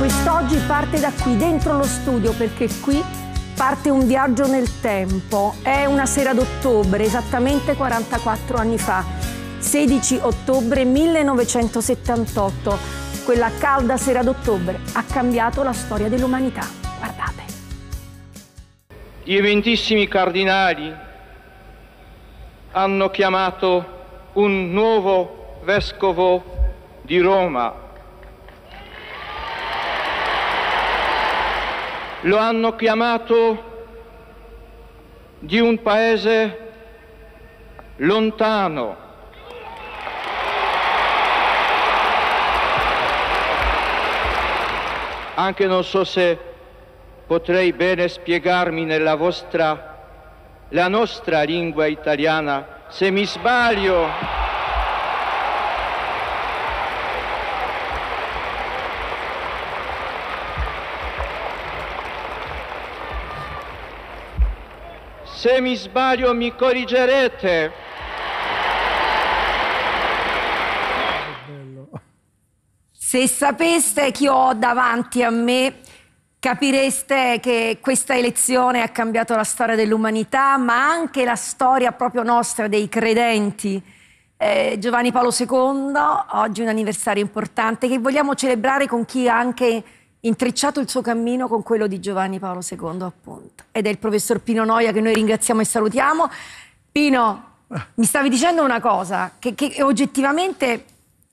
Quest'oggi parte da qui, dentro lo studio, perché qui parte un viaggio nel tempo. È una sera d'ottobre, esattamente 44 anni fa, 16 ottobre 1978. Quella calda sera d'ottobre ha cambiato la storia dell'umanità. Guardate. Gli eventissimi cardinali hanno chiamato un nuovo vescovo di Roma lo hanno chiamato di un paese lontano. Anche non so se potrei bene spiegarmi nella vostra, la nostra lingua italiana, se mi sbaglio. Se mi sbaglio mi corrigerete. Se sapeste chi ho davanti a me, capireste che questa elezione ha cambiato la storia dell'umanità, ma anche la storia proprio nostra dei credenti. Eh, Giovanni Paolo II, oggi un anniversario importante che vogliamo celebrare con chi anche intrecciato il suo cammino con quello di Giovanni Paolo II, appunto. Ed è il professor Pino Noia che noi ringraziamo e salutiamo. Pino, ah. mi stavi dicendo una cosa che, che oggettivamente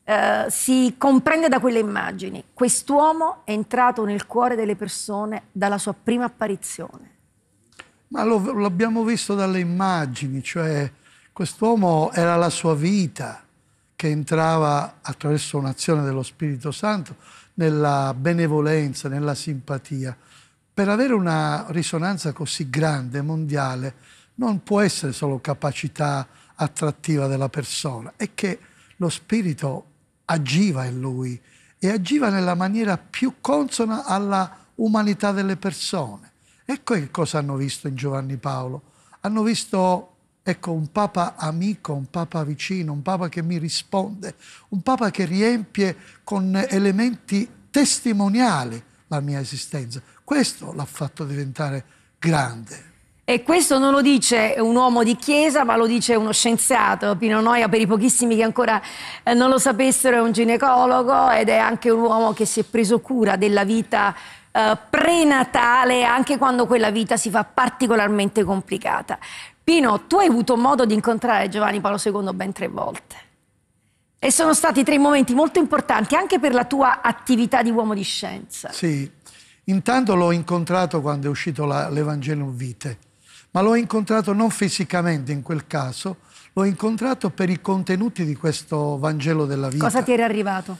eh, si comprende da quelle immagini. Quest'uomo è entrato nel cuore delle persone dalla sua prima apparizione. Ma lo, l'abbiamo visto dalle immagini, cioè quest'uomo era la sua vita che entrava attraverso un'azione dello Spirito Santo nella benevolenza, nella simpatia. Per avere una risonanza così grande, mondiale, non può essere solo capacità attrattiva della persona, è che lo spirito agiva in lui e agiva nella maniera più consona alla umanità delle persone. Ecco che cosa hanno visto in Giovanni Paolo. Hanno visto Ecco, un Papa amico, un Papa vicino, un Papa che mi risponde, un Papa che riempie con elementi testimoniali la mia esistenza. Questo l'ha fatto diventare grande. E questo non lo dice un uomo di chiesa, ma lo dice uno scienziato. Pino Noia, per i pochissimi che ancora eh, non lo sapessero, è un ginecologo ed è anche un uomo che si è preso cura della vita eh, prenatale, anche quando quella vita si fa particolarmente complicata. Pino, tu hai avuto modo di incontrare Giovanni Paolo II ben tre volte. E sono stati tre momenti molto importanti anche per la tua attività di uomo di scienza. Sì, intanto l'ho incontrato quando è uscito l'Evangelium Vitae, ma l'ho incontrato non fisicamente in quel caso, l'ho incontrato per i contenuti di questo Vangelo della vita. Cosa ti era arrivato?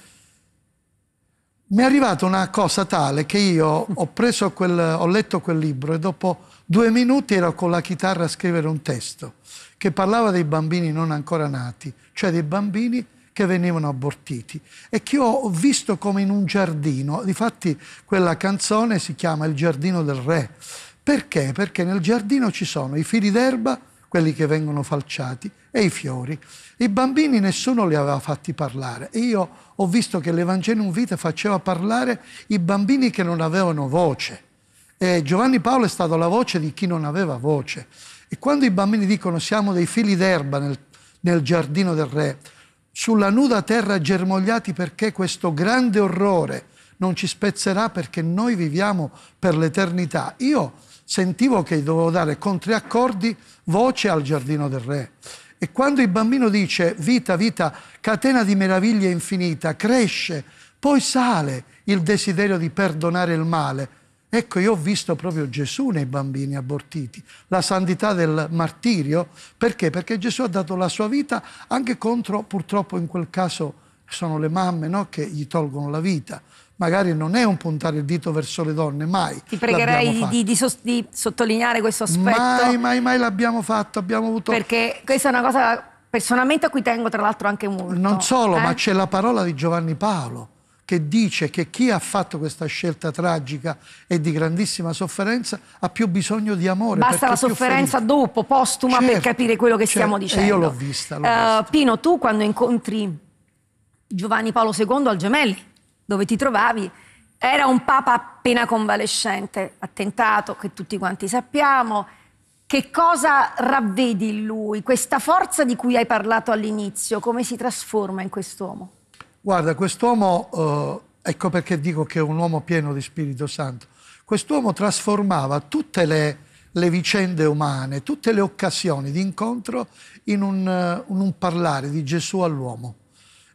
Mi è arrivata una cosa tale che io ho, quel, ho letto quel libro e dopo Due minuti ero con la chitarra a scrivere un testo che parlava dei bambini non ancora nati, cioè dei bambini che venivano abortiti e che ho visto come in un giardino. Difatti quella canzone si chiama Il giardino del re. Perché? Perché nel giardino ci sono i fili d'erba, quelli che vengono falciati, e i fiori. I bambini nessuno li aveva fatti parlare. E io ho visto che l'Evangelium Vita faceva parlare i bambini che non avevano voce. Eh, Giovanni Paolo è stato la voce di chi non aveva voce. E quando i bambini dicono siamo dei fili d'erba nel, nel giardino del re, sulla nuda terra germogliati perché questo grande orrore non ci spezzerà perché noi viviamo per l'eternità. Io sentivo che dovevo dare con tre accordi voce al giardino del re. E quando il bambino dice vita, vita, catena di meraviglia infinita, cresce, poi sale il desiderio di perdonare il male, Ecco, io ho visto proprio Gesù nei bambini abortiti, la santità del martirio, perché? Perché Gesù ha dato la sua vita anche contro, purtroppo in quel caso sono le mamme no? che gli tolgono la vita. Magari non è un puntare il dito verso le donne, mai. Ti pregherei di, di, di, sottolineare questo aspetto. Mai, mai, mai l'abbiamo fatto, abbiamo avuto... Perché questa è una cosa personalmente a cui tengo tra l'altro anche molto. Non solo, eh? ma c'è la parola di Giovanni Paolo che dice che chi ha fatto questa scelta tragica e di grandissima sofferenza ha più bisogno di amore. Basta la sofferenza dopo, postuma, certo, per capire quello che certo, stiamo dicendo. io l'ho vista, eh, vista. Uh, Pino, tu quando incontri Giovanni Paolo II al Gemelli, dove ti trovavi, era un papa appena convalescente, attentato, che tutti quanti sappiamo. Che cosa ravvedi in lui? Questa forza di cui hai parlato all'inizio, come si trasforma in quest'uomo? Guarda, quest'uomo, eh, ecco perché dico che è un uomo pieno di Spirito Santo, quest'uomo trasformava tutte le, le, vicende umane, tutte le occasioni di incontro in un, eh, in un parlare di Gesù all'uomo.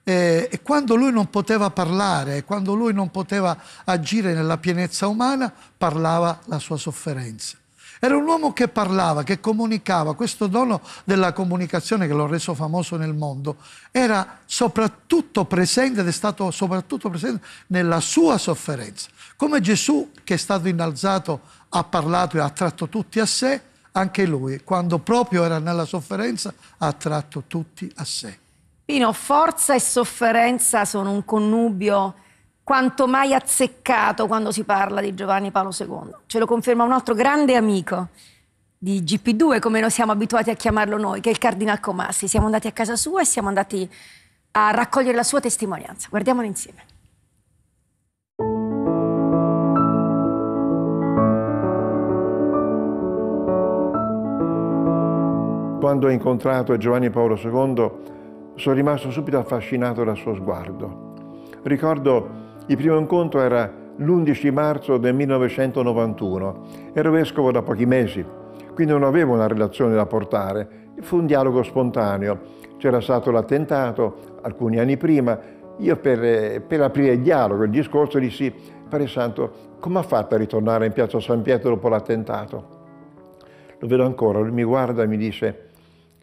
E, e, quando lui non poteva parlare, quando lui non poteva agire nella pienezza umana, parlava la sua sofferenza. Era un uomo che parlava, che comunicava, questo dono della comunicazione che l'ho reso famoso nel mondo, era soprattutto presente ed è stato soprattutto presente nella sua sofferenza. Come Gesù, che è stato innalzato, ha parlato e ha attratto tutti a sé, anche lui, quando proprio era nella sofferenza, ha attratto tutti a sé. Pino, forza e sofferenza sono un connubio quanto mai azzeccato quando si parla di Giovanni Paolo II. Ce lo conferma un altro grande amico di GP2, come noi siamo abituati a chiamarlo noi, che è il Cardinal Comassi. Siamo andati a casa sua e siamo andati a raccogliere la sua testimonianza. Guardiamolo insieme. Quando ho incontrato Giovanni Paolo II sono rimasto subito affascinato dal suo sguardo. Ricordo il primo incontro era l'11 marzo del 1991, ero vescovo da pochi mesi, quindi non avevo una relazione da portare, fu un dialogo spontaneo. C'era stato l'attentato alcuni anni prima, io per, per aprire il dialogo, il discorso dissi, Padre Santo, come ha fatto a ritornare in piazza San Pietro dopo l'attentato? Lo vedo ancora, lui mi guarda e mi dice,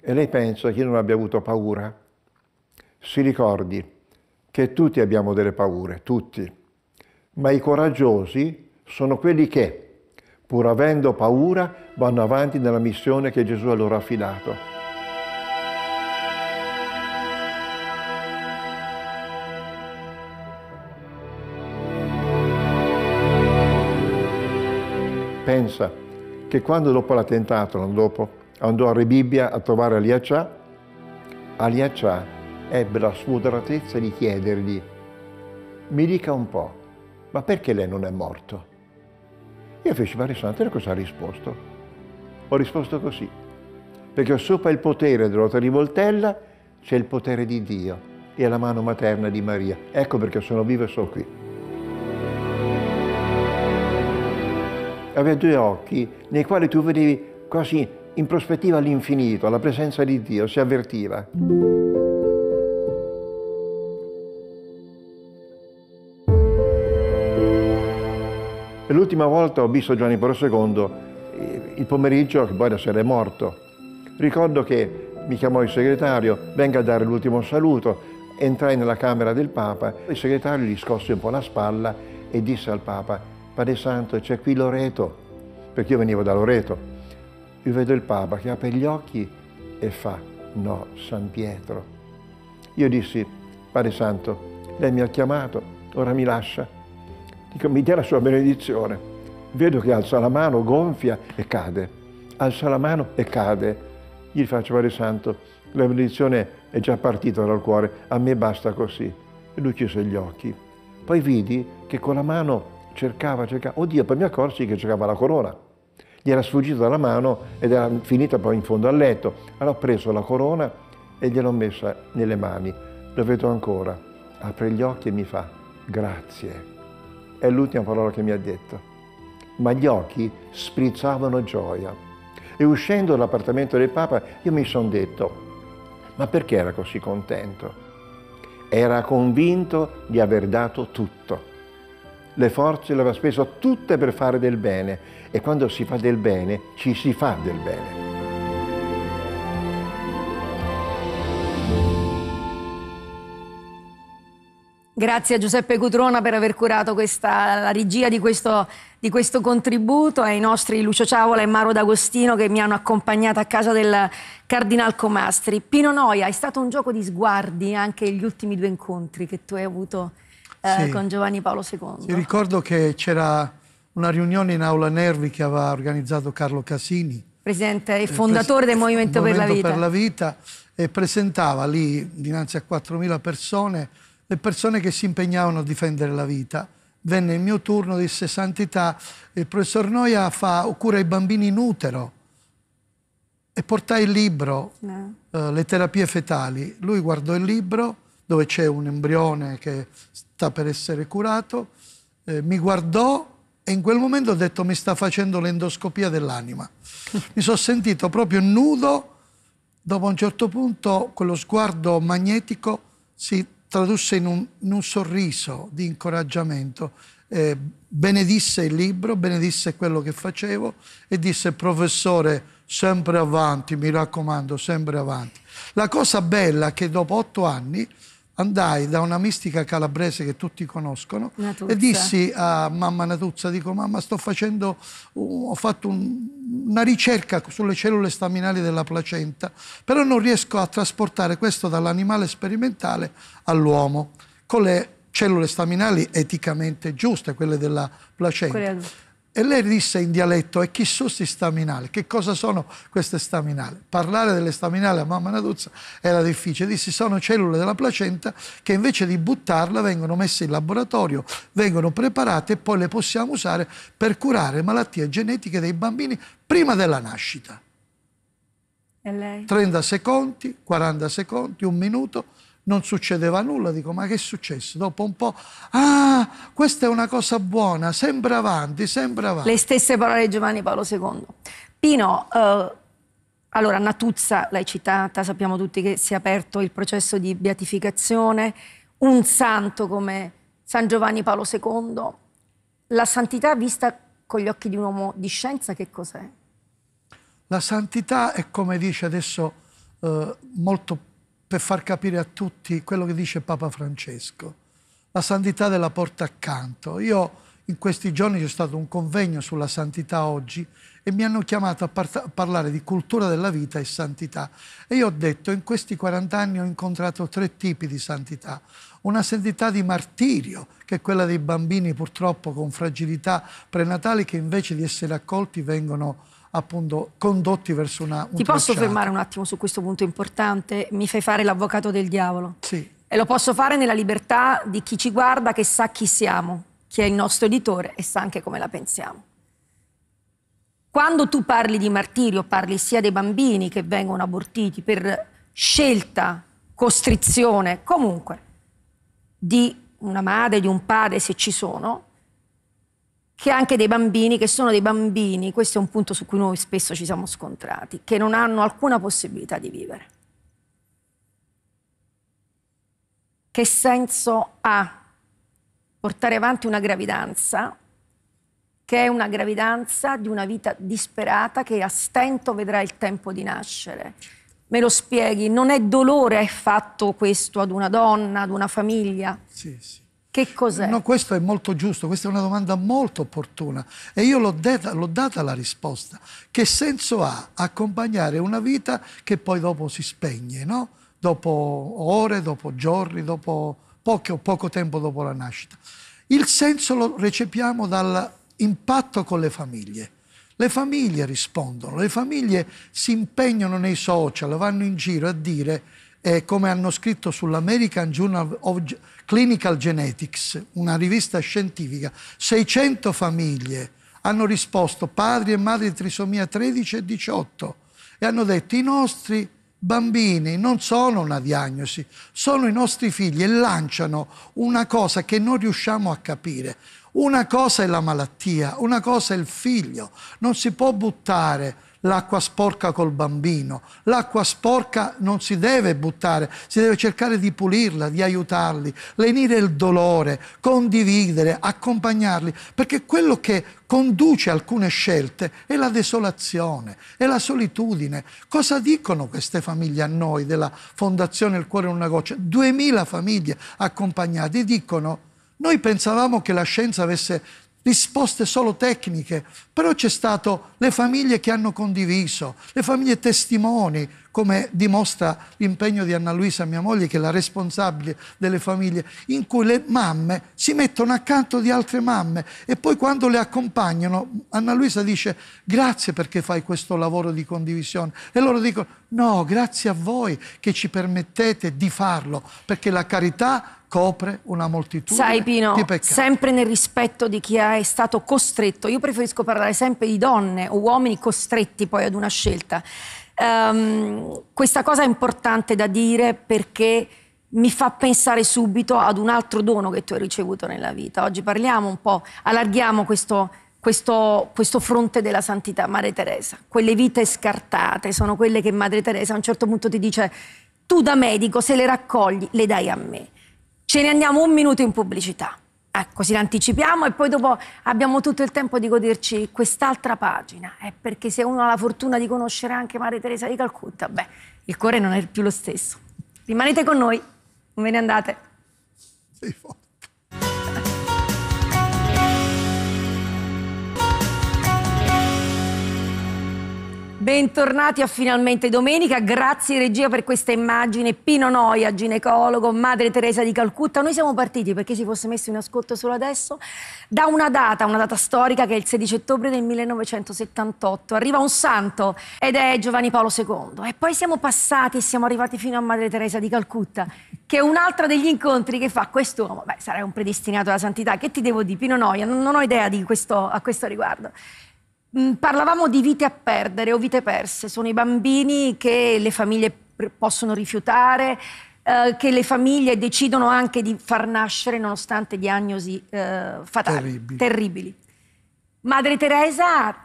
e lei pensa che io non abbia avuto paura? Si ricordi, che tutti abbiamo delle paure, tutti, ma i coraggiosi sono quelli che, pur avendo paura, vanno avanti nella missione che Gesù ha loro affidato. pensa che quando dopo l'attentato, l'anno dopo, andò a Rebibbia a trovare Aliaccià, Aliaccià ebbe la smoderatezza di chiedergli, mi dica un po', ma perché lei non è morto? Io feci Mario Santero cosa ha risposto? Ho risposto così, perché sopra il potere della tua rivoltella c'è il potere di Dio e la mano materna di Maria. Ecco perché sono vivo e sono qui. Aveva due occhi nei quali tu vedevi quasi in prospettiva all'infinito, alla presenza di Dio si avvertiva. Per l'ultima volta ho visto Giovanni Paolo II il pomeriggio, che poi la sera è morto. Ricordo che mi chiamò il segretario, venga a dare l'ultimo saluto, entrai nella camera del Papa, il segretario gli scosse un po' la spalla e disse al Papa, Padre Santo c'è qui Loreto, perché io venivo da Loreto. Io vedo il Papa che apre gli occhi e fa, no, San Pietro. Io dissi, Padre Santo, lei mi ha chiamato, ora mi lascia. Dico, mi dia la sua benedizione. Vedo che alza la mano, gonfia e cade. Alza la mano e cade. Gli faccio, fare Santo, la benedizione è già partita dal cuore, a me basta così. E lui chiuse gli occhi. Poi vidi che con la mano cercava, cercava. Oddio, poi mi accorsi che cercava la corona. Gli era sfuggita dalla mano ed era finita poi in fondo al letto. Allora ho preso la corona e gliel'ho messa nelle mani. Lo vedo ancora. Apre gli occhi e mi fa grazie è l'ultima parola che mi ha detto. Ma gli occhi sprizzavano gioia. E uscendo dall'appartamento del Papa io mi sono detto, ma perché era così contento? Era convinto di aver dato tutto. Le forze le aveva speso tutte per fare del bene e quando si fa del bene ci si fa del bene. Grazie a Giuseppe Cutrona per aver curato questa, la regia di questo, di questo contributo ai nostri Lucio Ciavola e Mauro D'Agostino che mi hanno accompagnato a casa del Cardinal Comastri. Pino Noia, è stato un gioco di sguardi anche gli ultimi due incontri che tu hai avuto eh, sì. con Giovanni Paolo II. Ti ricordo che c'era una riunione in Aula Nervi che aveva organizzato Carlo Casini. Presidente e eh, fondatore pres del Movimento, Movimento per la Vita. Per la Vita e presentava lì dinanzi a 4.000 persone le persone che si impegnavano a difendere la vita. Venne il mio turno, disse Santità, il professor Noia fa, cura i bambini in utero e portai il libro, no. Eh. eh, le terapie fetali. Lui guardò il libro dove c'è un embrione che sta per essere curato, eh, mi guardò e in quel momento ho detto mi sta facendo l'endoscopia dell'anima. mi sono sentito proprio nudo, dopo un certo punto quello sguardo magnetico si tradusse in un, in un sorriso di incoraggiamento. Eh, benedisse il libro, benedisse quello che facevo e disse professore sempre avanti, mi raccomando, sempre avanti. La cosa bella è che dopo otto anni andai da una mistica calabrese che tutti conoscono Natuzza. e dissi a mamma Natuzza, dico mamma sto facendo, ho fatto un, una ricerca sulle cellule staminali della placenta, però non riesco a trasportare questo dall'animale sperimentale all'uomo con le cellule staminali eticamente giuste, quelle della placenta. Quelle e lei disse in dialetto, e chi sono questi staminali? Che cosa sono queste staminali? Parlare delle staminali a mamma Naduzza era difficile. Disse, sono cellule della placenta che invece di buttarla vengono messe in laboratorio, vengono preparate e poi le possiamo usare per curare malattie genetiche dei bambini prima della nascita. E lei? 30 secondi, 40 secondi, un minuto non succedeva nulla, dico ma che è successo? Dopo un po', ah, questa è una cosa buona, sembra avanti, sempre avanti. Le stesse parole di Giovanni Paolo II. Pino, eh, allora Natuzza l'hai citata, sappiamo tutti che si è aperto il processo di beatificazione, un santo come San Giovanni Paolo II, la santità vista con gli occhi di un uomo di scienza che cos'è? La santità è come dice adesso eh, molto per far capire a tutti quello che dice Papa Francesco, la santità della porta accanto. Io in questi giorni c'è stato un convegno sulla santità oggi e mi hanno chiamato a, par a parlare di cultura della vita e santità. E io ho detto, in questi 40 anni ho incontrato tre tipi di santità. Una santità di martirio, che è quella dei bambini purtroppo con fragilità prenatali che invece di essere accolti vengono appunto condotti verso una... Un Ti tracciato. posso fermare un attimo su questo punto importante? Mi fai fare l'avvocato del diavolo. Sì. E lo posso fare nella libertà di chi ci guarda, che sa chi siamo, chi è il nostro editore e sa anche come la pensiamo. Quando tu parli di martirio, parli sia dei bambini che vengono abortiti per scelta, costrizione, comunque, di una madre, di un padre, se ci sono, che anche dei bambini, che sono dei bambini, questo è un punto su cui noi spesso ci siamo scontrati, che non hanno alcuna possibilità di vivere. Che senso ha portare avanti una gravidanza che è una gravidanza di una vita disperata che a stento vedrà il tempo di nascere? Me lo spieghi, non è dolore fatto questo ad una donna, ad una famiglia? Sì, sì. Che cos'è? No, questo è molto giusto, questa è una domanda molto opportuna e io l'ho data, data, la risposta. Che senso ha accompagnare una vita che poi dopo si spegne, no? dopo ore, dopo giorni, dopo poco, poco tempo dopo la nascita? Il senso lo recepiamo dall'impatto con le famiglie. Le famiglie rispondono, le famiglie si impegnano nei social, vanno in giro a dire eh, come hanno scritto sull'American Journal of Clinical Genetics, una rivista scientifica, 600 famiglie hanno risposto padri e madri di trisomia 13 e 18 e hanno detto i nostri bambini non sono una diagnosi, sono i nostri figli e lanciano una cosa che non riusciamo a capire. Una cosa è la malattia, una cosa è il figlio, non si può buttare l'acqua sporca col bambino. L'acqua sporca non si deve buttare, si deve cercare di pulirla, di aiutarli, lenire il dolore, condividere, accompagnarli, perché quello che conduce alcune scelte è la desolazione, è la solitudine. Cosa dicono queste famiglie a noi della Fondazione Il Cuore in una goccia? Duemila famiglie accompagnate dicono noi pensavamo che la scienza avesse risposte solo tecniche, però c'è stato le famiglie che hanno condiviso, le famiglie testimoni, come dimostra l'impegno di Anna Luisa, mia moglie, che è la responsabile delle famiglie, in cui le mamme si mettono accanto di altre mamme e poi quando le accompagnano, Anna Luisa dice grazie perché fai questo lavoro di condivisione e loro dicono no, grazie a voi che ci permettete di farlo, perché la carità copre una moltitudine Sai, Pino, di peccati. Sempre nel rispetto di chi è stato costretto, io preferisco parlare sempre di donne o uomini costretti poi ad una scelta. Um, questa cosa è importante da dire perché mi fa pensare subito ad un altro dono che tu hai ricevuto nella vita. Oggi parliamo un po', allarghiamo questo, questo, questo fronte della santità, Madre Teresa. Quelle vite scartate sono quelle che Madre Teresa a un certo punto ti dice tu da medico se le raccogli le dai a me. Ce ne andiamo un minuto in pubblicità. Ecco, così l'anticipiamo e poi dopo abbiamo tutto il tempo di goderci quest'altra pagina. Eh, perché se uno ha la fortuna di conoscere anche Maria Teresa di Calcutta, beh, il cuore non è più lo stesso. Rimanete con noi, non ve ne andate. Sei forte. Bentornati a Finalmente Domenica, grazie regia per questa immagine. Pino Noia, ginecologo, madre Teresa di Calcutta. Noi siamo partiti perché si fosse messo in ascolto solo adesso da una data, una data storica che è il 16 ottobre del 1978. Arriva un santo ed è Giovanni Paolo II. E poi siamo passati e siamo arrivati fino a madre Teresa di Calcutta, che è un altro degli incontri che fa quest'uomo. Beh, sarai un predestinato alla santità. Che ti devo dire, Pino Noia? Non ho idea questo, a questo riguardo. Mm, parlavamo di vite a perdere o vite perse, sono i bambini che le famiglie possono rifiutare, eh, che le famiglie decidono anche di far nascere nonostante diagnosi eh, fatali, terribili. terribili. Madre Teresa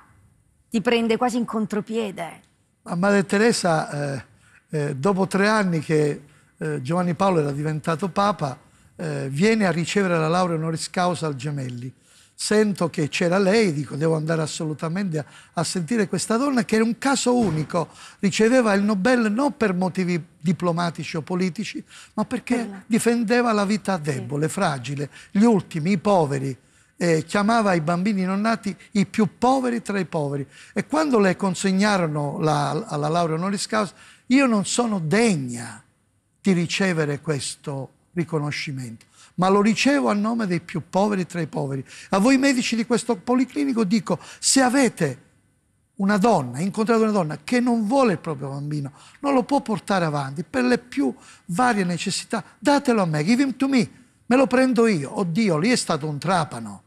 ti prende quasi in contropiede. Ma Madre Teresa, eh, eh dopo tre anni che eh, Giovanni Paolo era diventato Papa, eh, viene a ricevere la laurea honoris causa al Gemelli sento che c'era lei, dico devo andare assolutamente a, a, sentire questa donna che era un caso unico, riceveva il Nobel non per motivi diplomatici o politici, ma perché per difendeva la vita debole, sì. fragile, gli ultimi, i poveri. Eh, chiamava i bambini non nati i più poveri tra i poveri e quando le consegnarono la, alla laurea honoris causa io non sono degna di ricevere questo riconoscimento, ma lo ricevo a nome dei più poveri tra i poveri. A voi medici di questo policlinico dico, se avete una donna, incontrate una donna che non vuole il proprio bambino, non lo può portare avanti per le più varie necessità, datelo a me, give him to me, me lo prendo io. Oddio, lì è stato un trapano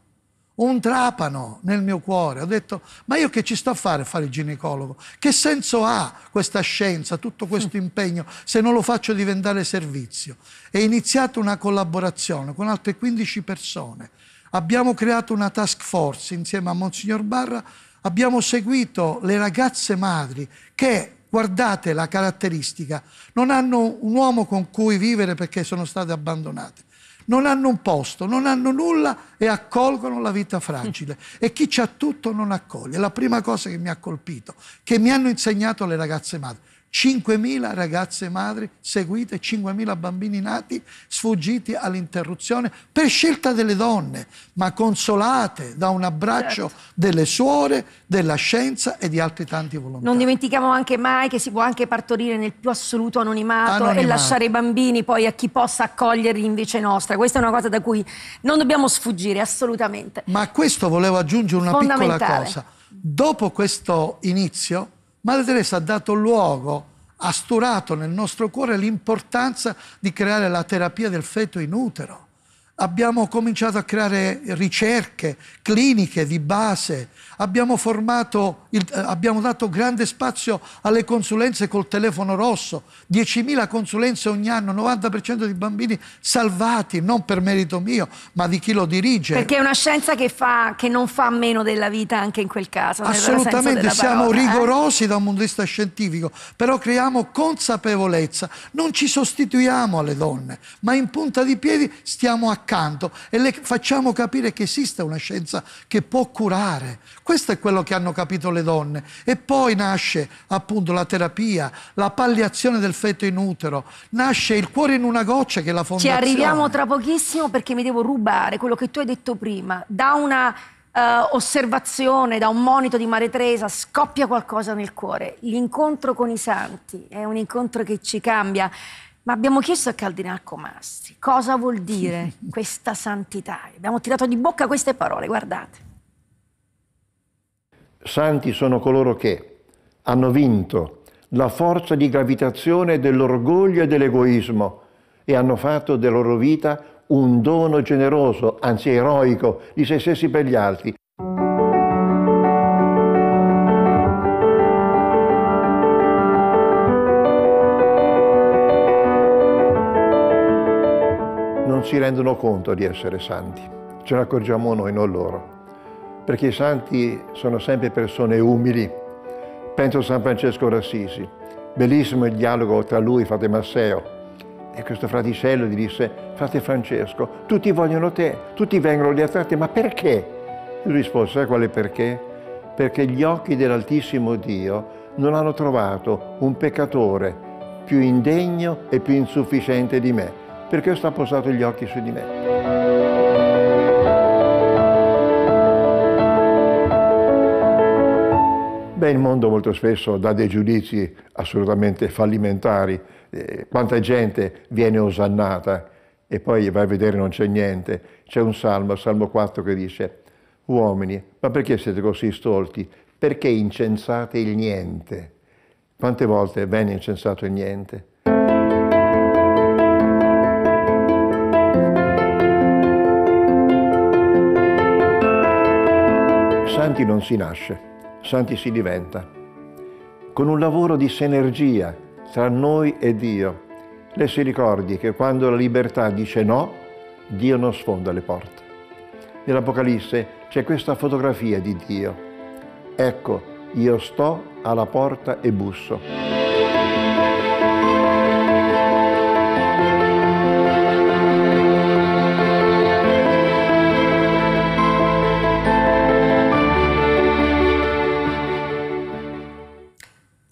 un trapano nel mio cuore. Ho detto, ma io che ci sto a fare a fare il ginecologo? Che senso ha questa scienza, tutto questo impegno, se non lo faccio diventare servizio? È iniziata una collaborazione con altre 15 persone. Abbiamo creato una task force insieme a Monsignor Barra, abbiamo seguito le ragazze madri che guardate la caratteristica, non hanno un uomo con cui vivere perché sono state abbandonate non hanno un posto, non hanno nulla e accolgono la vita fragile. E chi ha tutto non accoglie. la prima cosa che mi ha colpito, che mi hanno insegnato le ragazze madri. 5.000 ragazze madri seguite, 5.000 bambini nati sfuggiti all'interruzione per scelta delle donne, ma consolate da un abbraccio certo. delle suore, della scienza e di altri tanti volontari. Non dimentichiamo anche mai che si può anche partorire nel più assoluto anonimato, anonimato. e lasciare i bambini poi a chi possa accoglierli in invece nostra. Questa è una cosa da cui non dobbiamo sfuggire assolutamente. Ma a questo volevo aggiungere una piccola cosa. Dopo questo inizio Madre Teresa ha dato luogo, ha sturato nel nostro cuore l'importanza di creare la terapia del feto in utero abbiamo cominciato a creare ricerche, cliniche di base, abbiamo, formato il, eh, abbiamo dato grande spazio alle consulenze col telefono rosso, 10.000 consulenze ogni anno, 90% di bambini salvati, non per merito mio, ma di chi lo dirige. Perché è una scienza che, fa, che non fa meno della vita anche in quel caso. Assolutamente, siamo parola, eh? rigorosi eh? da un punto di vista scientifico, però creiamo consapevolezza, non ci sostituiamo alle donne, ma in punta di piedi stiamo a accanto e le facciamo capire che esiste una scienza che può curare. Questo è quello che hanno capito le donne. E poi nasce appunto la terapia, la palliazione del feto in utero, nasce il cuore in una goccia che è la fondazione. Ci arriviamo tra pochissimo perché mi devo rubare quello che tu hai detto prima. Da una Uh, osservazione, da un monito di Mare Teresa, scoppia qualcosa nel cuore. L'incontro con i santi è un incontro che ci cambia. Ma abbiamo chiesto a Caldinal Comastri cosa vuol dire questa santità. Abbiamo tirato di bocca queste parole, guardate. Santi sono coloro che hanno vinto la forza di gravitazione dell'orgoglio e dell'egoismo e hanno fatto della loro vita un dono generoso, anzi eroico, di se stessi per gli altri. si rendono conto di essere santi. Ce ne accorgiamo noi, non loro. Perché i santi sono sempre persone umili. Penso a San Francesco d'Assisi. Bellissimo il dialogo tra lui e frate Masseo. E questo fraticello gli disse, frate Francesco, tutti vogliono te, tutti vengono dietro a te, ma perché? Lui rispose, sai qual è perché? Perché gli occhi dell'Altissimo Dio non hanno trovato un peccatore più indegno e più insufficiente di me perché sta posato gli occhi su di me. Beh, il mondo molto spesso dà dei giudizi assolutamente fallimentari. Eh, quanta gente viene osannata e poi vai a vedere non c'è niente. C'è un salmo, il salmo 4, che dice «Uomini, ma perché siete così stolti? Perché incensate il niente?» Quante volte viene incensato il niente? santi non si nasce, santi si diventa. Con un lavoro di sinergia tra noi e Dio, lei si ricordi che quando la libertà dice no, Dio non sfonda le porte. Nell'Apocalisse c'è questa fotografia di Dio. Ecco, io sto alla porta e busso.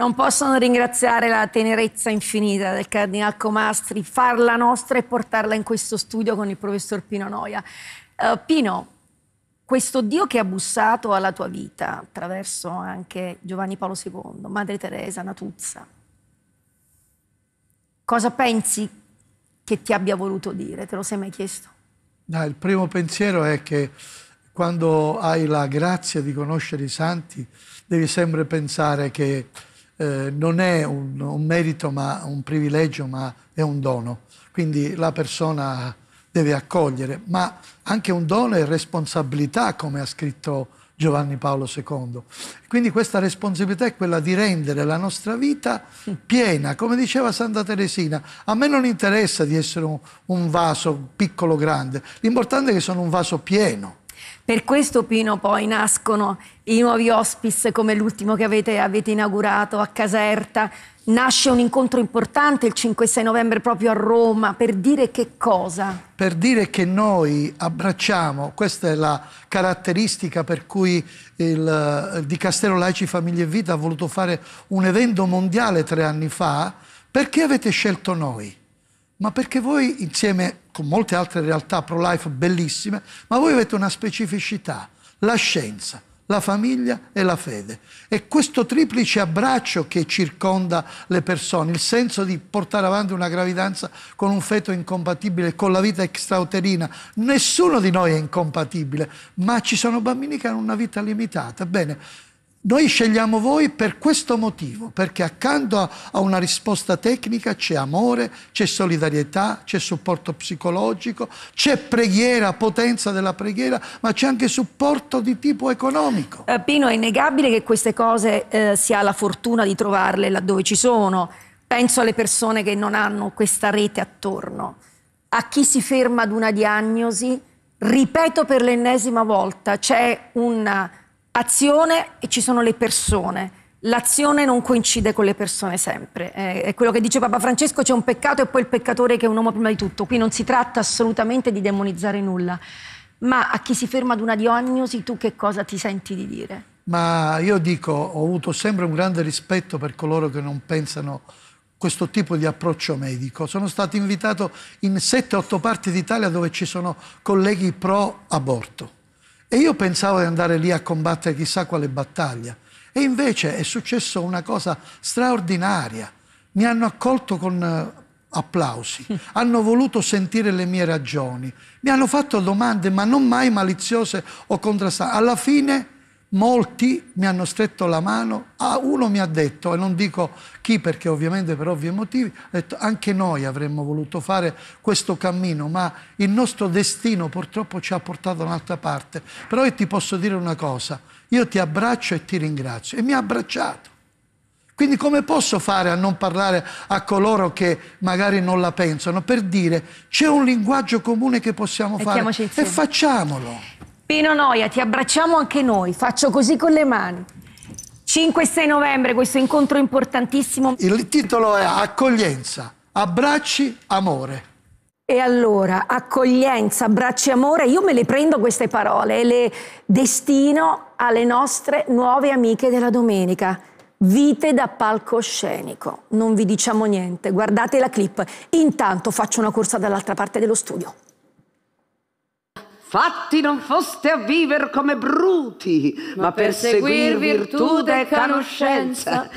non possono ringraziare la tenerezza infinita del Cardinal Comastri, farla nostra e portarla in questo studio con il professor Pino Noia. Uh, Pino, questo Dio che ha bussato alla tua vita attraverso anche Giovanni Paolo II, Madre Teresa, Natuzza, cosa pensi che ti abbia voluto dire? Te lo sei mai chiesto? No, il primo pensiero è che quando hai la grazia di conoscere i santi, devi sempre pensare che eh, non è un, un, merito, ma un privilegio, ma è un dono. Quindi la persona deve accogliere, ma anche un dono è responsabilità, come ha scritto Giovanni Paolo II. Quindi questa responsabilità è quella di rendere la nostra vita piena, come diceva Santa Teresina. A me non interessa di essere un, un vaso piccolo o grande, l'importante è che sono un vaso pieno. Per questo, Pino, poi nascono i nuovi hospice come l'ultimo che avete, avete inaugurato a Caserta. Nasce un incontro importante il 5-6 novembre proprio a Roma, per dire che cosa? Per dire che noi abbracciamo, questa è la caratteristica per cui il, eh, il Castello Laici Famiglie e Vita ha voluto fare un evento mondiale tre anni fa, perché avete scelto noi? ma perché voi insieme con molte altre realtà pro-life bellissime, ma voi avete una specificità, la scienza, la famiglia e la fede. E questo triplice abbraccio che circonda le persone, il senso di portare avanti una gravidanza con un feto incompatibile, con la vita extrauterina, nessuno di noi è incompatibile, ma ci sono bambini che hanno una vita limitata. Bene, noi scegliamo voi per questo motivo, perché accanto a una risposta tecnica c'è amore, c'è solidarietà, c'è supporto psicologico, c'è preghiera, potenza della preghiera, ma c'è anche supporto di tipo economico. Eh, Pino, è innegabile che queste cose eh, si ha la fortuna di trovarle laddove ci sono. Penso alle persone che non hanno questa rete attorno. A chi si ferma ad una diagnosi, ripeto per l'ennesima volta, c'è una azione e ci sono le persone. L'azione non coincide con le persone sempre. È quello che dice Papa Francesco, c'è un peccato e poi il peccatore che è un uomo prima di tutto. Qui non si tratta assolutamente di demonizzare nulla. Ma a chi si ferma ad una diagnosi, tu che cosa ti senti di dire? Ma io dico, ho avuto sempre un grande rispetto per coloro che non pensano questo tipo di approccio medico. Sono stato invitato in 7-8 parti d'Italia dove ci sono colleghi pro aborto. E io pensavo di andare lì a combattere chissà quale battaglia. E invece è successo una cosa straordinaria. Mi hanno accolto con eh, applausi, hanno voluto sentire le mie ragioni, mi hanno fatto domande ma non mai maliziose o contrastanti. Alla fine Molti mi hanno stretto la mano, ah, uno mi ha detto, e non dico chi perché ovviamente per ovvi motivi, ha detto anche noi avremmo voluto fare questo cammino, ma il nostro destino purtroppo ci ha portato da un'altra parte. Però io ti posso dire una cosa, io ti abbraccio e ti ringrazio. E mi ha abbracciato. Quindi come posso fare a non parlare a coloro che magari non la pensano? Per dire c'è un linguaggio comune che possiamo fare e facciamolo. Pino Noia, ti abbracciamo anche noi, faccio così con le mani. 5-6 novembre, questo incontro importantissimo. Il titolo è Accoglienza, abbracci, amore. E allora, accoglienza, abbracci, amore, io me le prendo queste parole e le destino alle nostre nuove amiche della domenica. Vite da palcoscenico. Non vi diciamo niente, guardate la clip. Intanto faccio una corsa dall'altra parte dello studio. Fatti non foste a viver come bruti, ma, ma per, seguir virtù e conoscenza.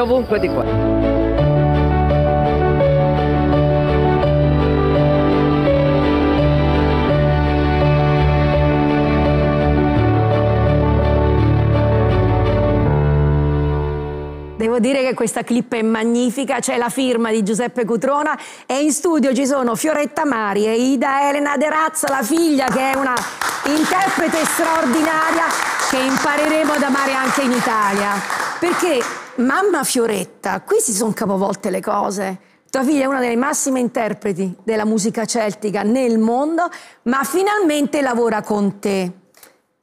ovunque di qua. Devo dire che questa clip è magnifica, c'è la firma di Giuseppe Cutrona e in studio ci sono Fioretta Mari e Ida Elena De Razza, la figlia che è una interprete straordinaria che impareremo ad amare anche in Italia. Perché Mamma Fioretta, qui si sono capovolte le cose. Tua figlia è una delle massime interpreti della musica celtica nel mondo, ma finalmente lavora con te.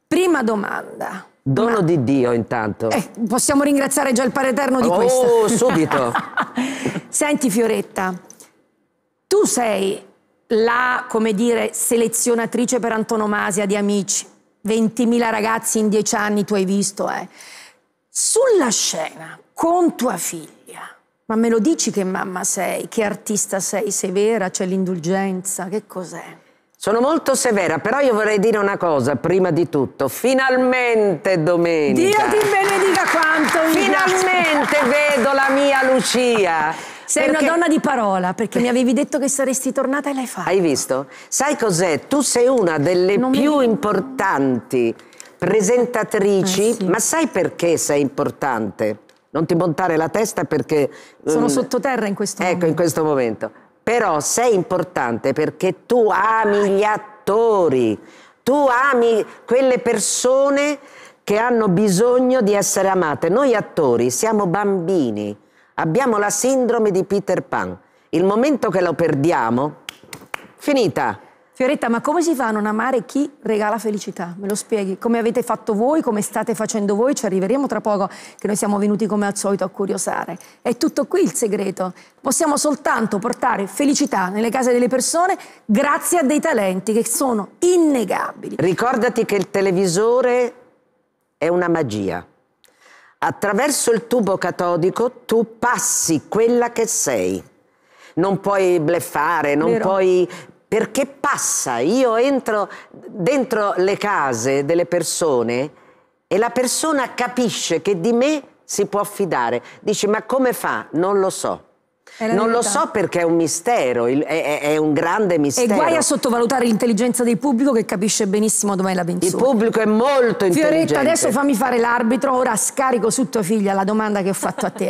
Prima domanda. Dono ma... di Dio intanto. Eh, possiamo ringraziare già il Padre Eterno di oh, questo. Oh, subito. Senti Fioretta, tu sei la, come dire, selezionatrice per antonomasia di amici. 20.000 ragazzi in 10 anni tu hai visto, eh. Sulla scena, con tua figlia. Ma me lo dici che mamma sei, che artista sei, severa, c'è l'indulgenza, che cos'è? Sono molto severa, però io vorrei dire una cosa prima di tutto. Finalmente domenica. Dio ti benedica quanto. Finalmente vedo la mia Lucia. Sei perché... una donna di parola, perché mi avevi detto che saresti tornata e l'hai fatta. Hai visto? Sai cos'è? Tu sei una delle non più mi... importanti presentatrici, eh, sì. ma sai perché sei importante? non ti montare la testa perché... Sono um, sottoterra in questo ecco, momento. Ecco, in questo momento. Però sei importante perché tu ami gli attori, tu ami quelle persone che hanno bisogno di essere amate. Noi attori siamo bambini, abbiamo la sindrome di Peter Pan. Il momento che lo perdiamo, finita. Fioretta, ma come si fa a non amare chi regala felicità? Me lo spieghi? Come avete fatto voi, come state facendo voi? Ci arriveremo tra poco, che noi siamo venuti come al solito a curiosare. È tutto qui il segreto. Possiamo soltanto portare felicità nelle case delle persone grazie a dei talenti che sono innegabili. Ricordati che il televisore è una magia. Attraverso il tubo catodico tu passi quella che sei non puoi bleffare, non Vero. puoi perché passa, io entro dentro le case delle persone e la persona capisce che di me si può fidare. Dici, ma come fa? Non lo so. Non lo so perché è un mistero, è, è, un grande mistero. E guai a sottovalutare l'intelligenza del pubblico che capisce benissimo dov'è la pensione. Il pubblico è molto intelligente. Fioretta, adesso fammi fare l'arbitro, ora scarico su tua figlia la domanda che ho fatto a te.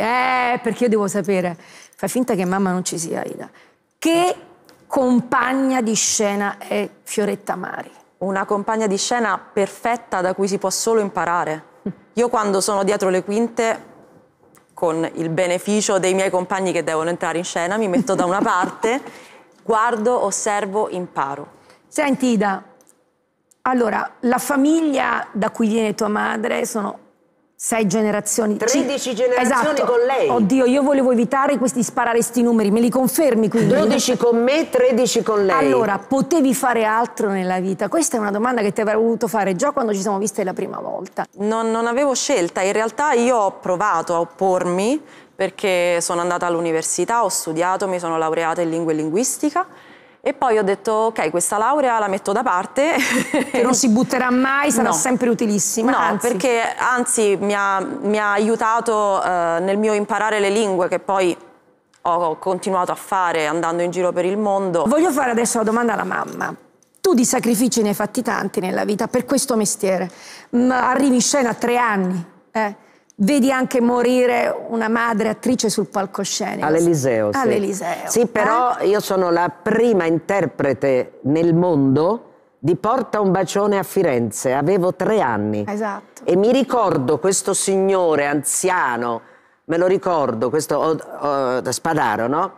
eh, perché io devo sapere. Fai finta che mamma non ci sia, Ida. Che compagna di scena è Fioretta Mari? Una compagna di scena perfetta da cui si può solo imparare. Io quando sono dietro le quinte con il beneficio dei miei compagni che devono entrare in scena, mi metto da una parte, guardo, osservo, imparo. Senti Ida, allora la famiglia da cui viene tua madre sono sei generazioni. 13 generazioni esatto. con lei. Oddio, io volevo evitare questi, di sparare questi numeri, me li confermi quindi? 12 con me, 13 con lei. Allora, potevi fare altro nella vita? Questa è una domanda che ti avrei voluto fare già quando ci siamo viste la prima volta. Non, non avevo scelta, in realtà io ho provato a oppormi perché sono andata all'università, ho studiato, mi sono laureata in lingua e linguistica e poi ho detto, ok, questa laurea la metto da parte. Che non si butterà mai, sarà no. sempre utilissima. No, anzi. perché anzi mi ha, mi ha aiutato eh, nel mio imparare le lingue, che poi ho continuato a fare andando in giro per il mondo. Voglio fare adesso la domanda alla mamma. Tu di sacrifici ne hai fatti tanti nella vita per questo mestiere. Arrivi in scena a tre anni. Eh vedi anche morire una madre attrice sul palcoscenico. All'Eliseo. Sì, All'Eliseo, sì però eh? io sono la prima interprete nel mondo di Porta un bacione a Firenze, avevo tre anni. Esatto. E mi ricordo questo signore anziano, me lo ricordo, questo oh, oh, Spadaro, no?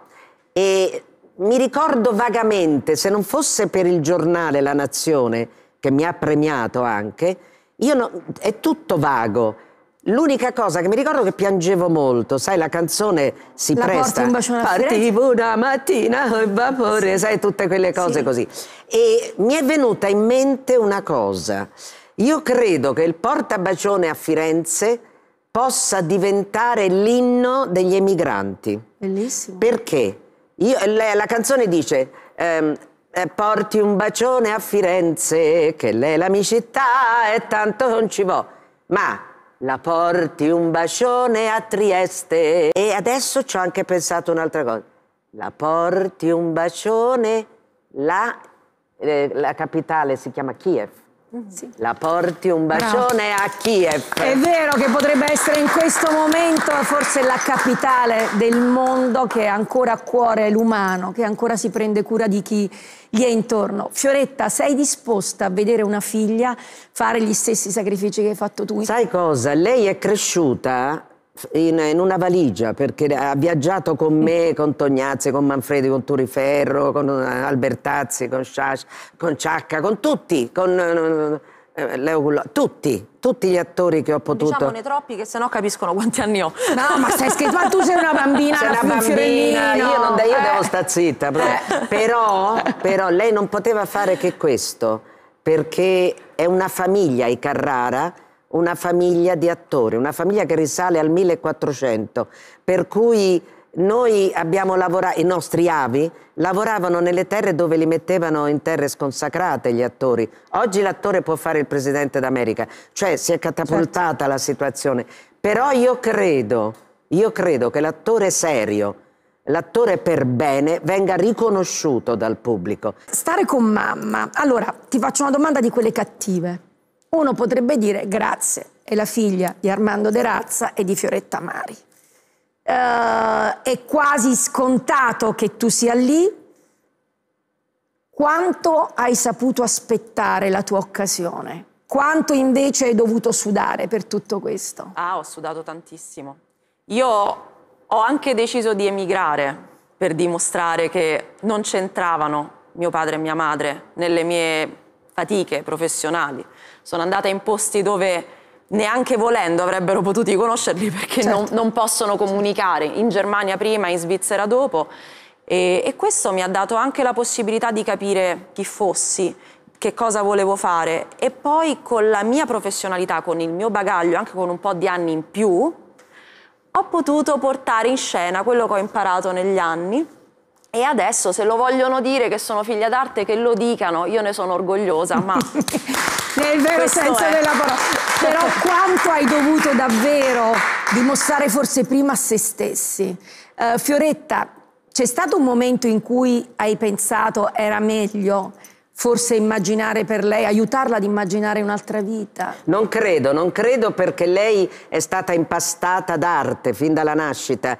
E mi ricordo vagamente, se non fosse per il giornale La Nazione, che mi ha premiato anche, io no, è tutto vago L'unica cosa che mi ricordo che piangevo molto, sai, la canzone si la presta. Un bacio Partivo una mattina e vapore, sì. sai, tutte quelle cose sì. così. E mi è venuta in mente una cosa. Io credo che il portabacione a Firenze possa diventare l'inno degli emigranti. Bellissimo. Perché? Io, la, la, canzone dice. Ehm, eh, porti un bacione a Firenze, che lei la mia città e tanto non ci vo. Ma la porti un bacione a Trieste. E adesso ci ho anche pensato un'altra cosa. La porti un bacione, la, eh, la capitale si chiama Kiev. La porti un bacione Bravo. a Kiev. È vero che potrebbe essere in questo momento forse la capitale del mondo che ancora a cuore l'umano, che ancora si prende cura di chi gli è intorno. Fioretta, sei disposta a vedere una figlia fare gli stessi sacrifici che hai fatto tu? Sai cosa? Lei è cresciuta in, in, una valigia perché ha viaggiato con me, mm. con Tognazzi, con Manfredi, con Turiferro, con eh, Albertazzi, con, Sciascia, con Ciacca, con tutti, con eh, eh Leo Cullo, tutti, tutti gli attori che ho diciamo potuto. Diciamone troppi che sennò capiscono quanti anni ho. No, ma sei scritto, ma tu sei una bambina, sei una bambina, io, non, io eh. devo stare zitta. Però. Eh. però, però lei non poteva fare che questo, perché è una famiglia, i Carrara, una famiglia di attori, una famiglia che risale al 1400, per cui noi abbiamo lavorato, i nostri avi lavoravano nelle terre dove li mettevano in terre sconsacrate gli attori. Oggi l'attore può fare il presidente d'America, cioè si è catapultata certo. la situazione. Però io credo, io credo che l'attore serio, l'attore per bene venga riconosciuto dal pubblico. Stare con mamma. Allora, ti faccio una domanda di quelle cattive. Uno potrebbe dire grazie, è la figlia di Armando De Razza e di Fioretta Mari. Uh, è quasi scontato che tu sia lì. Quanto hai saputo aspettare la tua occasione? Quanto invece hai dovuto sudare per tutto questo? Ah, ho sudato tantissimo. Io ho anche deciso di emigrare per dimostrare che non c'entravano mio padre e mia madre nelle mie fatiche professionali sono andata in posti dove neanche volendo avrebbero potuto conoscerli perché certo. non, non, possono comunicare, in Germania prima, in Svizzera dopo. E, e questo mi ha dato anche la possibilità di capire chi fossi, che cosa volevo fare e poi con la mia professionalità, con il mio bagaglio, anche con un po' di anni in più, ho potuto portare in scena quello che ho imparato negli anni e adesso se lo vogliono dire che sono figlia d'arte che lo dicano, io ne sono orgogliosa, ma nel vero Questo senso è. della parola. Però quanto hai dovuto davvero dimostrare forse prima a se stessi. Uh, Fioretta, c'è stato un momento in cui hai pensato era meglio forse immaginare per lei, aiutarla ad immaginare un'altra vita? Non credo, non credo perché lei è stata impastata d'arte fin dalla nascita.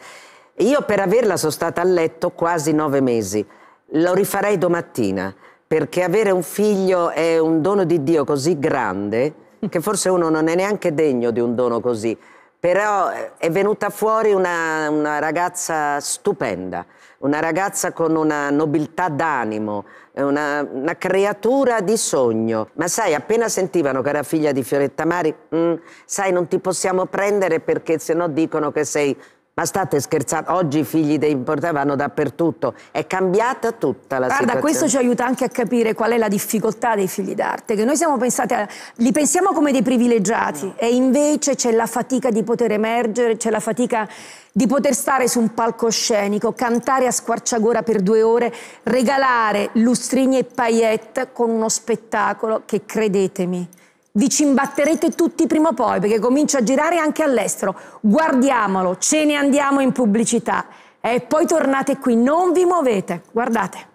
Io per averla sono stata a letto quasi nove mesi. Lo rifarei domattina perché avere un figlio è un dono di Dio così grande che forse uno non è neanche degno di un dono così. Però eh, è venuta fuori una, una ragazza stupenda, una ragazza con una nobiltà d'animo, eh, una, una, creatura di sogno. Ma sai, appena sentivano che era figlia di Fioretta Mari, mm, sai, non ti possiamo prendere perché sennò dicono che sei ma state scherzando, oggi i figli dei importati vanno dappertutto, è cambiata tutta la Guarda, situazione. Guarda, questo ci aiuta anche a capire qual è la difficoltà dei figli d'arte, che noi siamo pensati a, li pensiamo come dei privilegiati no. e invece c'è la fatica di poter emergere, c'è la fatica di poter stare su un palcoscenico, cantare a squarciagora per due ore, regalare lustrini e paillette con uno spettacolo che, credetemi, vi ci imbatterete tutti prima o poi perché comincio a girare anche all'estero. Guardiamolo, ce ne andiamo in pubblicità e poi tornate qui, non vi muovete, guardate.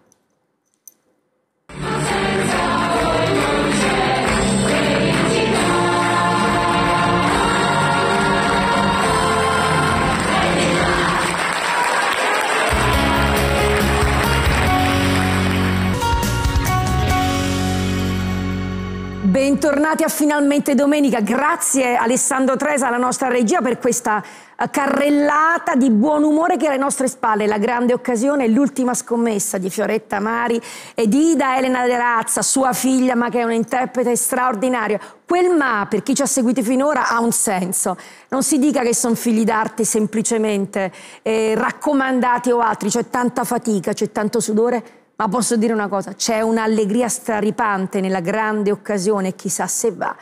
Bentornati a Finalmente Domenica, grazie Alessandro Tresa, la nostra regia, per questa eh, carrellata di buon umore che è alle nostre spalle, la grande occasione, l'ultima scommessa di Fioretta Mari e di Ida Elena De Razza, sua figlia ma che è un interprete straordinario. Quel ma, per chi ci ha seguiti finora, ha un senso. Non si dica che sono figli d'arte semplicemente eh, raccomandati o altri, c'è tanta fatica, c'è tanto sudore, ma posso dire una cosa, c'è un'allegria straripante nella grande occasione, chissà se va,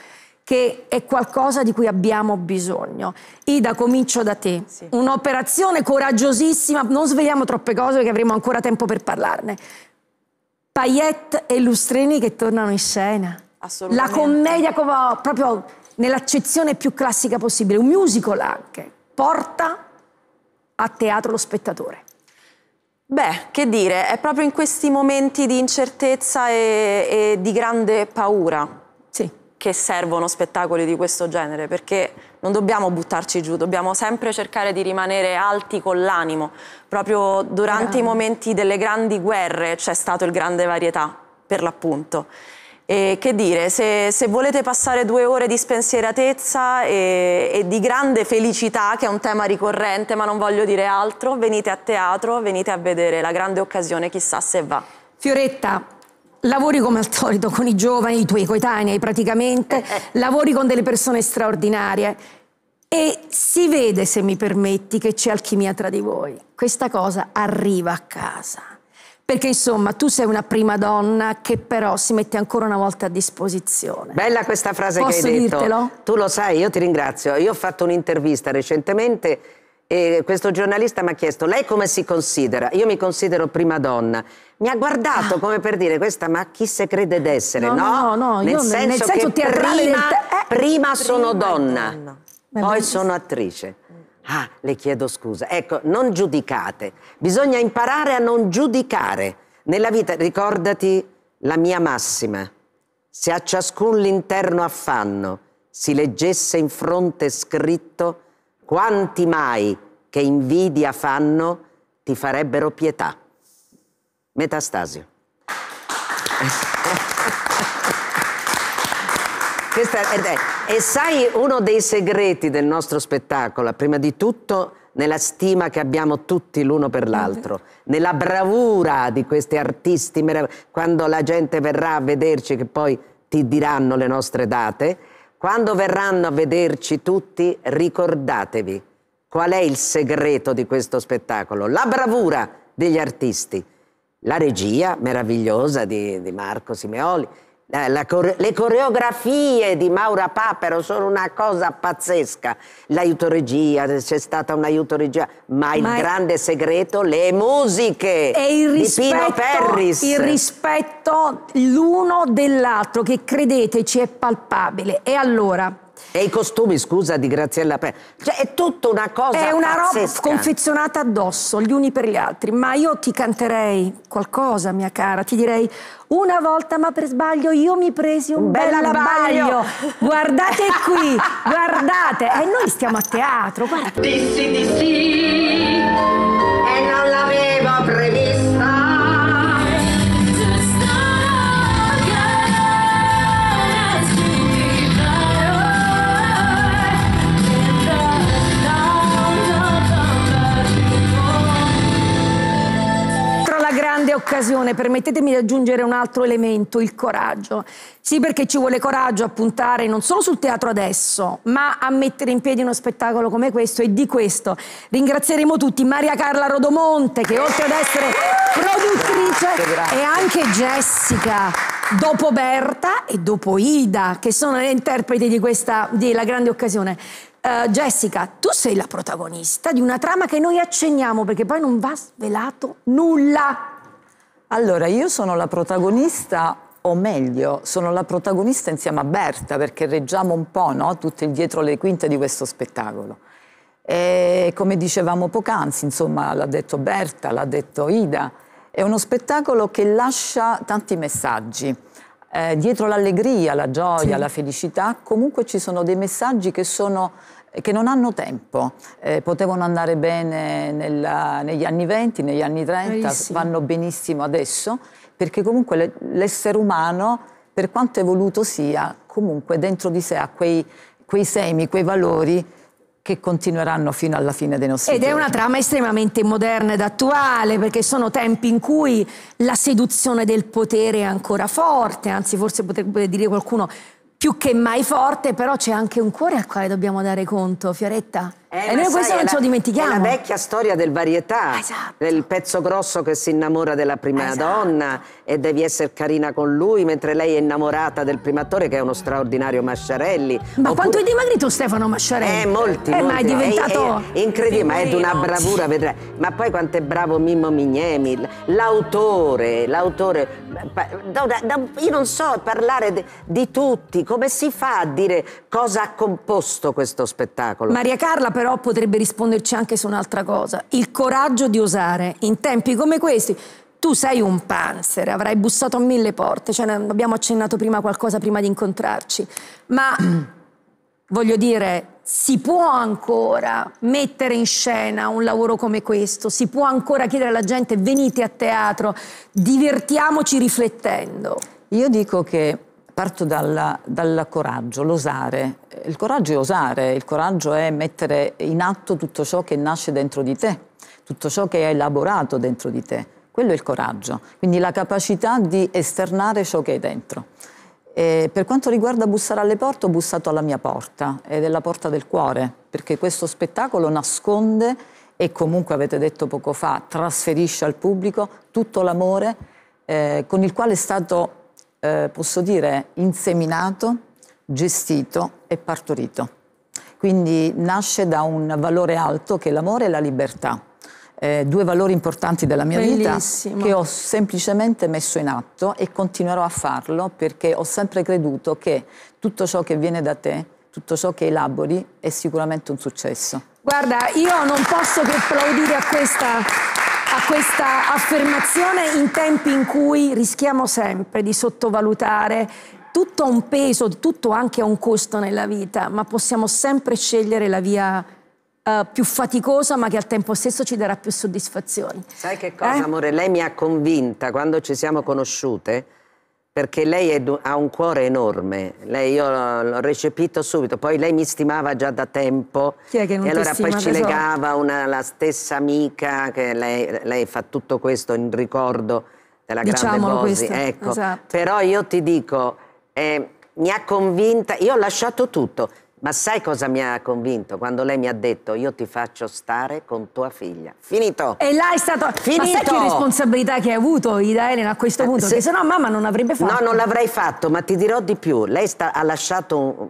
che è qualcosa di cui abbiamo bisogno. Ida, comincio da te. Sì. Un'operazione coraggiosissima, non svegliamo troppe cose perché avremo ancora tempo per parlarne. Payette e Lustrini che tornano in scena. Assolutamente. La commedia proprio nell'accezione più classica possibile, un musical anche. Porta a teatro lo spettatore. Beh, che dire, è proprio in questi momenti di incertezza e, e di grande paura sì. che servono spettacoli di questo genere, perché non dobbiamo buttarci giù, dobbiamo sempre cercare di rimanere alti con l'animo. Proprio durante Grande. i momenti delle grandi guerre c'è stato il grande varietà, per l'appunto. E che dire, se, se, volete passare due ore di spensieratezza e, e, di grande felicità, che è un tema ricorrente, ma non voglio dire altro, venite a teatro, venite a vedere la grande occasione, chissà se va. Fioretta, lavori come al solito con i giovani, i tuoi coetanei praticamente, eh, eh. lavori con delle persone straordinarie. E si vede, se mi permetti, che c'è alchimia tra di voi. Questa cosa arriva a casa perché insomma tu sei una prima donna che però si mette ancora una volta a disposizione. Bella questa frase Posso che hai dirtelo? detto. Tu lo sai, io ti ringrazio. Io ho fatto un'intervista recentemente e questo giornalista mi ha chiesto lei come si considera? Io mi considero prima donna. Mi ha guardato ah. come per dire questa ma chi se crede d'essere? No, no, no, no, nel, io, senso nel senso che prima, te... eh, prima, prima, sono donna, donna. poi sono attrice Ah, le chiedo scusa. Ecco, non giudicate. Bisogna imparare a non giudicare. Nella vita, ricordati la mia massima. Se a ciascun l'interno affanno si leggesse in fronte scritto quanti mai che invidia fanno ti farebbero pietà. Metastasio. E sai, uno dei segreti del nostro spettacolo, prima di tutto nella stima che abbiamo tutti l'uno per l'altro, nella bravura di questi artisti quando la gente verrà a vederci, che poi ti diranno le nostre date, quando verranno a vederci tutti, ricordatevi qual è il segreto di questo spettacolo, la bravura degli artisti, la regia meravigliosa di, di Marco Simeoli, eh, la, la, le coreografie di Maura Papero sono una cosa pazzesca. L'aiuto regia, c'è stata regia, ma il ma grande segreto, le musiche e il rispetto, di Pino Perris. Il rispetto l'uno dell'altro, che credeteci è palpabile. E allora, e i costumi, scusa, di Graziella Pena. Cioè, è tutta una cosa È una pazzesca. roba confezionata addosso, gli uni per gli altri. Ma io ti canterei qualcosa, mia cara. Ti direi, una volta, ma per sbaglio, io mi presi un, un bel abbaglio. Guardate qui, guardate. E eh, noi stiamo a teatro, guarda. Dissi, dissi. occasione permettetemi di aggiungere un altro elemento, il coraggio. Sì, perché ci vuole coraggio a puntare non solo sul teatro adesso, ma a mettere in piedi uno spettacolo come questo e di questo ringrazieremo tutti Maria Carla Rodomonte che oltre ad essere produttrice e anche Jessica dopo Berta e dopo Ida, che sono le interpreti di questa della grande occasione. Uh, Jessica, tu sei la protagonista di una trama che noi accenniamo perché poi non va svelato nulla. Allora, io sono la protagonista o meglio, sono la protagonista insieme a Berta perché reggiamo un po' no? tutto il dietro le quinte di questo spettacolo. E come dicevamo poc'anzi, insomma, l'ha detto Berta, l'ha detto Ida, è uno spettacolo che lascia tanti messaggi eh, dietro l'allegria, la gioia, sì. la felicità, comunque ci sono dei messaggi che sono che non hanno tempo, eh, potevano andare bene nella, negli anni 20, negli anni 30, Bellissimo. vanno benissimo adesso, perché comunque le, l'essere umano, per quanto evoluto sia, comunque dentro di sé ha quei, quei semi, quei valori che continueranno fino alla fine dei nostri Ed giorni. Ed è una trama estremamente moderna ed attuale, perché sono tempi in cui la seduzione del potere è ancora forte, anzi forse potrebbe dire qualcuno più che mai forte, però c'è anche un cuore al quale dobbiamo dare conto, Fioretta. Eh, e noi questo non ce lo dimentichiamo. È la vecchia storia del varietà, ah, esatto. del pezzo grosso che si innamora della prima esatto. donna e devi essere carina con lui mentre lei è innamorata del primo attore che è uno straordinario Masciarelli. Ma Oppure... quanto è dimagrito Stefano Masciarelli? Eh, molti, eh, molti. Ma è diventato... È, è incredibile, ma è di una bravura, vedrai. Ma poi quanto è bravo Mimmo Mignemi, l'autore, l'autore... Io non so parlare di, di tutti, come si fa a dire cosa ha composto questo spettacolo? Maria Carla per però potrebbe risponderci anche su un'altra cosa. Il coraggio di osare in tempi come questi. Tu sei un panzer, avrai bussato a mille porte, cioè, abbiamo accennato prima qualcosa prima di incontrarci, ma voglio dire, si può ancora mettere in scena un lavoro come questo, si può ancora chiedere alla gente venite a teatro, divertiamoci riflettendo. Io dico che Parto dal coraggio, l'osare. Il coraggio è osare, il coraggio è mettere in atto tutto ciò che nasce dentro di te, tutto ciò che è elaborato dentro di te. Quello è il coraggio, quindi la capacità di esternare ciò che è dentro. E per quanto riguarda bussare alle porte, ho bussato alla mia porta ed è la porta del cuore, perché questo spettacolo nasconde e comunque avete detto poco fa, trasferisce al pubblico tutto l'amore eh, con il quale è stato eh, posso dire, inseminato, gestito e partorito. Quindi nasce da un valore alto che è l'amore e la libertà. Eh, due valori importanti della mia Bellissimo. vita che ho semplicemente messo in atto e continuerò a farlo perché ho sempre creduto che tutto ciò che viene da te, tutto ciò che elabori è sicuramente un successo. Guarda, io non posso che applaudire a questa questa affermazione in tempi in cui rischiamo sempre di sottovalutare tutto ha un peso, tutto anche ha un costo nella vita, ma possiamo sempre scegliere la via Uh, più faticosa ma che al tempo stesso ci darà più soddisfazioni. Sai che cosa eh? amore? Lei mi ha convinta quando ci siamo conosciute perché lei è, ha un cuore enorme, lei io l'ho recepito subito, poi lei mi stimava già da tempo Chi è che non e allora poi ci legava una, la stessa amica che lei, lei, fa tutto questo in ricordo della Diciamolo grande Bosi. Ecco. Esatto. Però io ti dico, eh, mi ha convinta, io ho lasciato tutto, ma sai cosa mi ha convinto? Quando lei mi ha detto io ti faccio stare con tua figlia. Finito! E là è stato... Finito! Ma sai che responsabilità che hai avuto Ida Elena a questo eh, punto? Se... Che sennò mamma non avrebbe fatto. No, non l'avrei fatto, ma ti dirò di più. Lei sta... ha lasciato un...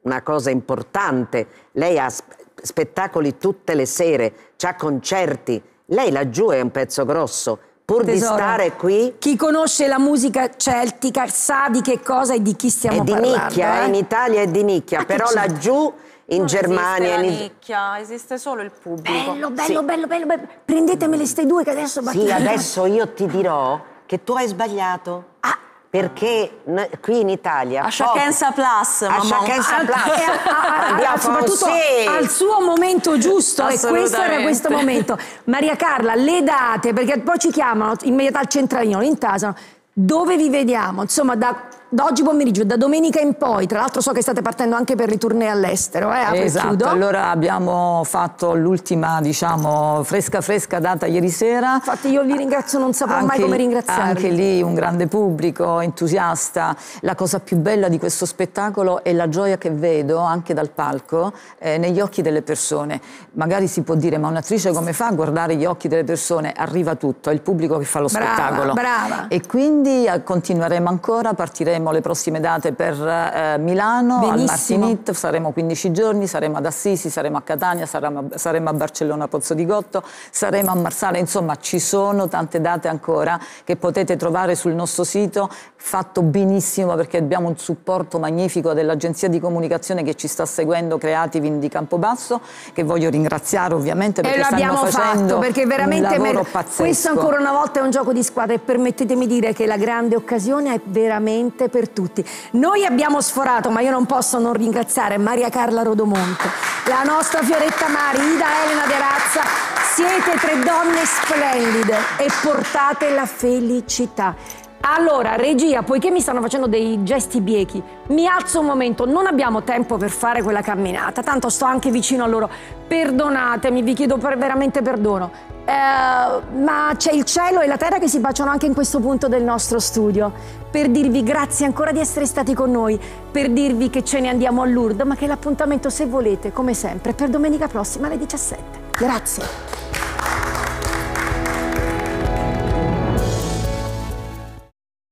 una cosa importante. Lei ha spettacoli tutte le sere, ha concerti. Lei laggiù è un pezzo grosso pur Tesoro, di stare qui. Chi conosce la musica celtica sa di che cosa e di chi stiamo parlando. È di nicchia, eh? eh? in Italia è di nicchia, ah, però laggiù in non Germania. Esiste la nicchia, esiste solo il pubblico. Bello, bello, sì. bello, bello, bello. Prendetemele ste due che adesso battiamo. Sì, adesso io ti dirò che tu hai sbagliato. Ah, perché qui in Italia... A Shakensa Plus, A Shakensa Plus. A, a, soprattutto al suo momento giusto, e questo era questo momento. Maria Carla, le date, perché poi ci chiamano immediatamente al centralino, l'intasano, dove vi vediamo? Insomma, da da oggi pomeriggio, da domenica in poi, tra l'altro so che state partendo anche per ritornare all'estero, eh? Esatto, allora abbiamo fatto l'ultima, diciamo, fresca fresca data ieri sera. Infatti io vi ringrazio, non saprò anche, mai come ringraziarvi. Anche lì un grande pubblico, entusiasta. La cosa più bella di questo spettacolo è la gioia che vedo, anche dal palco, eh, negli occhi delle persone. Magari si può dire, ma un'attrice come fa a guardare gli occhi delle persone? Arriva tutto, è il pubblico che fa lo brava, spettacolo. brava. E quindi continueremo ancora, partiremo daremo le prossime date per eh, Milano, Benissimo. al Martinit, saremo 15 giorni, saremo ad Assisi, saremo a Catania, saremo, saremo a Barcellona Pozzo di Gotto, saremo a Marsala, insomma ci sono tante date ancora che potete trovare sul nostro sito, fatto benissimo perché abbiamo un supporto magnifico dell'agenzia di comunicazione che ci sta seguendo Creative di Campobasso, che voglio ringraziare ovviamente perché stanno facendo fatto, perché veramente un Questo ancora una volta è un gioco di squadra e permettetemi di dire che la grande occasione è veramente veramente per tutti. Noi abbiamo sforato, ma io non posso non ringraziare Maria Carla Rodomonte, la nostra Fioretta Mari, Ida Elena De Razza. Siete tre donne splendide e portate la felicità. Allora, regia, poiché mi stanno facendo dei gesti biechi, mi alzo un momento, non abbiamo tempo per fare quella camminata, tanto sto anche vicino a loro. Perdonatemi, vi chiedo per, veramente perdono. Eh, ma c'è il cielo e la terra che si baciano anche in questo punto del nostro studio. Per dirvi grazie ancora di essere stati con noi, per dirvi che ce ne andiamo a Lourdes, ma che l'appuntamento, se volete, come sempre, per domenica prossima alle 17. Grazie.